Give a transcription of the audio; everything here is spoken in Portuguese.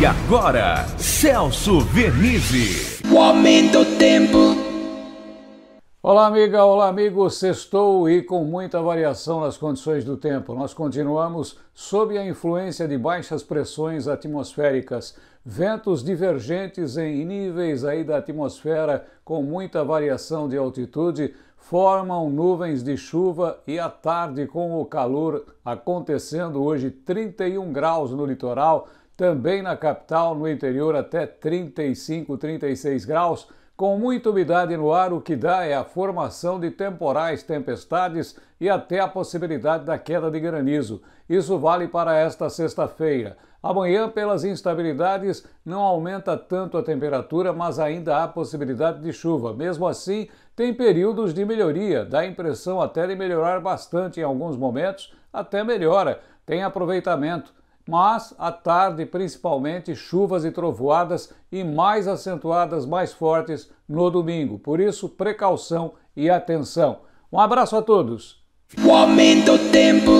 E agora, Celso Vernizzi. O aumento do tempo. Olá, amiga, olá, amigo. Sextou e com muita variação nas condições do tempo. Nós continuamos sob a influência de baixas pressões atmosféricas, ventos divergentes em níveis aí da atmosfera com muita variação de altitude formam nuvens de chuva e à tarde com o calor acontecendo hoje 31 graus no litoral, também na capital, no interior, até 35, 36 graus. Com muita umidade no ar, o que dá é a formação de temporais, tempestades e até a possibilidade da queda de granizo. Isso vale para esta sexta-feira. Amanhã, pelas instabilidades, não aumenta tanto a temperatura, mas ainda há possibilidade de chuva. Mesmo assim, tem períodos de melhoria, dá a impressão até de melhorar bastante em alguns momentos, até melhora, tem aproveitamento mas à tarde principalmente chuvas e trovoadas e mais acentuadas, mais fortes no domingo. Por isso, precaução e atenção. Um abraço a todos. O aumento tempo